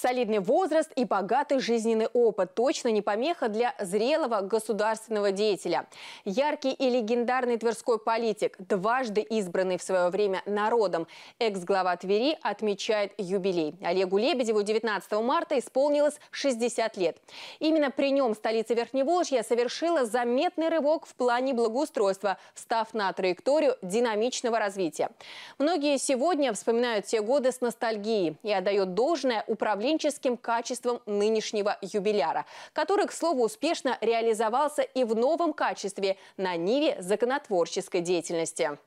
Солидный возраст и богатый жизненный опыт точно не помеха для зрелого государственного деятеля. Яркий и легендарный тверской политик, дважды избранный в свое время народом, экс-глава Твери отмечает юбилей. Олегу Лебедеву 19 марта исполнилось 60 лет. Именно при нем столица Верхневолжья совершила заметный рывок в плане благоустройства, встав на траекторию динамичного развития. Многие сегодня вспоминают те годы с ностальгией и отдают должное управлению управленческим качеством нынешнего юбиляра, который, к слову, успешно реализовался и в новом качестве на Ниве законотворческой деятельности.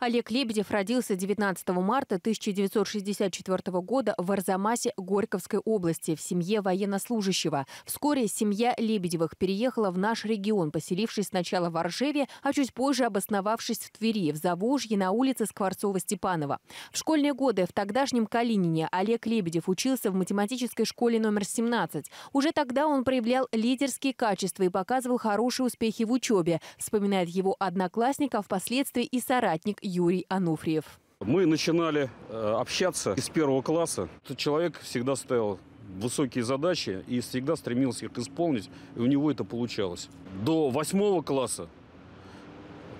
Олег Лебедев родился 19 марта 1964 года в Арзамасе Горьковской области в семье военнослужащего. Вскоре семья Лебедевых переехала в наш регион, поселившись сначала в Оржеве, а чуть позже обосновавшись в Твери, в Заволжье на улице Скворцова-Степанова. В школьные годы в тогдашнем Калинине Олег Лебедев учился в математической школе номер 17. Уже тогда он проявлял лидерские качества и показывал хорошие успехи в учебе, вспоминает его одноклассник, а впоследствии и соратник Юрий Ануфриев. Мы начинали э, общаться из первого класса. Этот человек всегда ставил высокие задачи и всегда стремился их исполнить, и у него это получалось. До восьмого класса,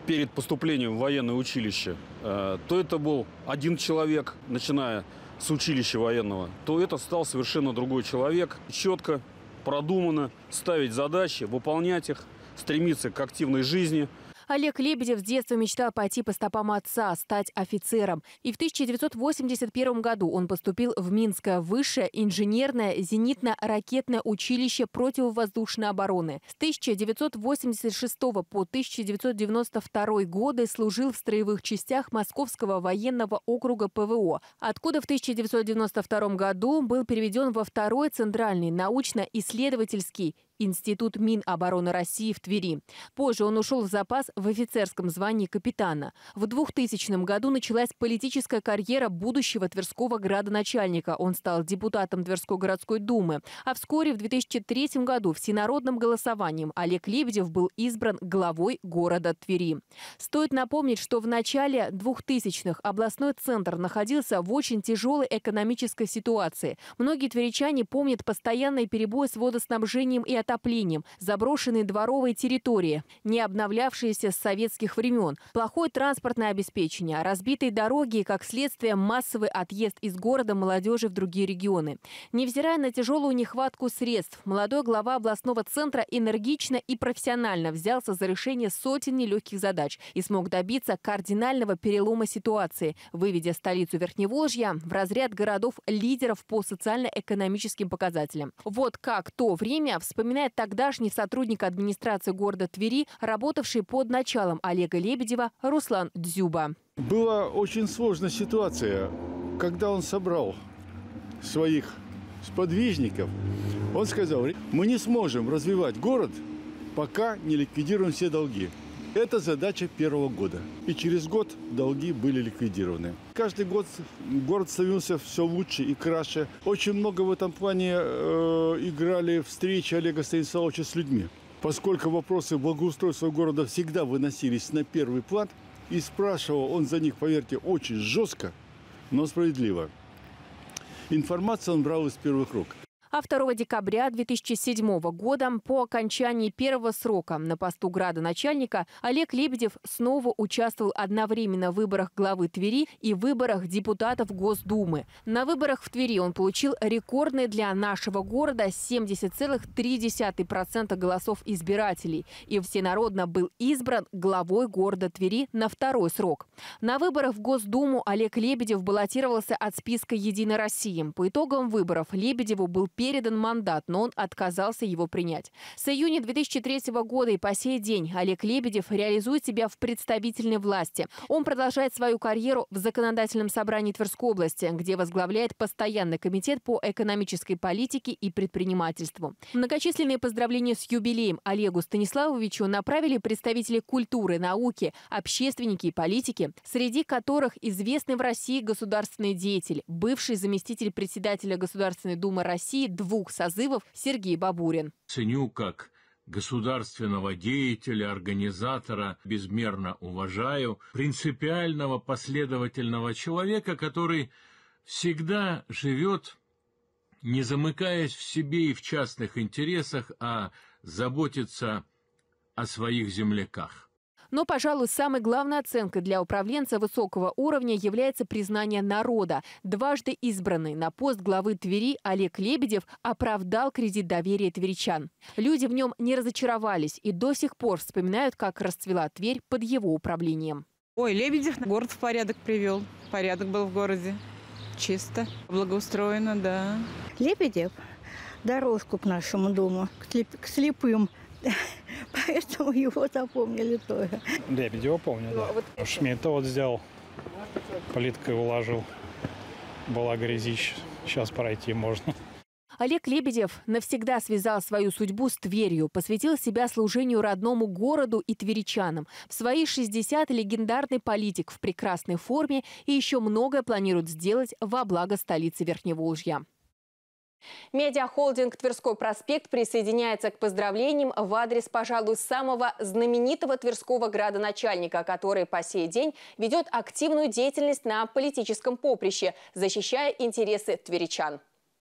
перед поступлением в военное училище, э, то это был один человек, начиная с училища военного, то это стал совершенно другой человек. Четко, продуманно ставить задачи, выполнять их, стремиться к активной жизни – Олег Лебедев с детства мечтал пойти по стопам отца, стать офицером. И в 1981 году он поступил в Минское высшее инженерное зенитно-ракетное училище противовоздушной обороны. С 1986 по 1992 годы служил в строевых частях Московского военного округа ПВО, откуда в 1992 году был переведен во второй центральный научно-исследовательский Институт Минобороны России в Твери. Позже он ушел в запас в офицерском звании капитана. В 2000 году началась политическая карьера будущего Тверского градоначальника. Он стал депутатом Тверской городской думы. А вскоре, в 2003 году, всенародным голосованием Олег Лебедев был избран главой города Твери. Стоит напомнить, что в начале 2000-х областной центр находился в очень тяжелой экономической ситуации. Многие тверичане помнят постоянные перебои с водоснабжением и от отоплением, заброшенные дворовые территории, не обновлявшиеся с советских времен, плохое транспортное обеспечение, разбитые дороги и, как следствие, массовый отъезд из города молодежи в другие регионы. Невзирая на тяжелую нехватку средств, молодой глава областного центра энергично и профессионально взялся за решение сотен нелегких задач и смог добиться кардинального перелома ситуации, выведя столицу Верхневолжья в разряд городов-лидеров по социально-экономическим показателям. Вот как то время вспоминает вспоминает тогдашний сотрудник администрации города Твери, работавший под началом Олега Лебедева Руслан Дзюба. Была очень сложная ситуация, когда он собрал своих сподвижников. Он сказал, мы не сможем развивать город, пока не ликвидируем все долги. Это задача первого года. И через год долги были ликвидированы. Каждый год город становился все лучше и краше. Очень много в этом плане э, играли встречи Олега Станиславовича с людьми. Поскольку вопросы благоустройства города всегда выносились на первый план, и спрашивал он за них, поверьте, очень жестко, но справедливо. Информацию он брал из первых рук. А 2 декабря 2007 года по окончании первого срока на посту градоначальника Олег Лебедев снова участвовал одновременно в выборах главы Твери и выборах депутатов Госдумы. На выборах в Твери он получил рекордные для нашего города 70,3% голосов избирателей и всенародно был избран главой города Твери на второй срок. На выборах в Госдуму Олег Лебедев баллотировался от списка «Единой России». По итогам выборов Лебедеву был передан мандат, но он отказался его принять. С июня 2003 года и по сей день Олег Лебедев реализует себя в представительной власти. Он продолжает свою карьеру в законодательном собрании Тверской области, где возглавляет постоянный комитет по экономической политике и предпринимательству. Многочисленные поздравления с юбилеем Олегу Станиславовичу направили представители культуры, науки, общественники и политики, среди которых известный в России государственный деятель, бывший заместитель председателя Государственной Думы России двух созывов Сергей Бабурин. Ценю как государственного деятеля, организатора, безмерно уважаю, принципиального, последовательного человека, который всегда живет, не замыкаясь в себе и в частных интересах, а заботится о своих земляках. Но, пожалуй, самой главной оценкой для управленца высокого уровня является признание народа. Дважды избранный на пост главы Твери Олег Лебедев оправдал кредит доверия тверичан. Люди в нем не разочаровались и до сих пор вспоминают, как расцвела Тверь под его управлением. Ой, Лебедев город в порядок привел. Порядок был в городе. Чисто, благоустроено, да. Лебедев дорожку к нашему дому, к слепым Поэтому его запомнили тоже. Лебедева помню, да. Ну, а вот Шмидта вот сделал, плиткой уложил. Была грязища. Сейчас пройти можно. Олег Лебедев навсегда связал свою судьбу с Тверью, посвятил себя служению родному городу и тверичанам. В свои 60 легендарный политик в прекрасной форме и еще многое планирует сделать во благо столицы Верхневолжья. Медиахолдинг «Тверской проспект» присоединяется к поздравлениям в адрес, пожалуй, самого знаменитого Тверского градоначальника, который по сей день ведет активную деятельность на политическом поприще, защищая интересы тверичан.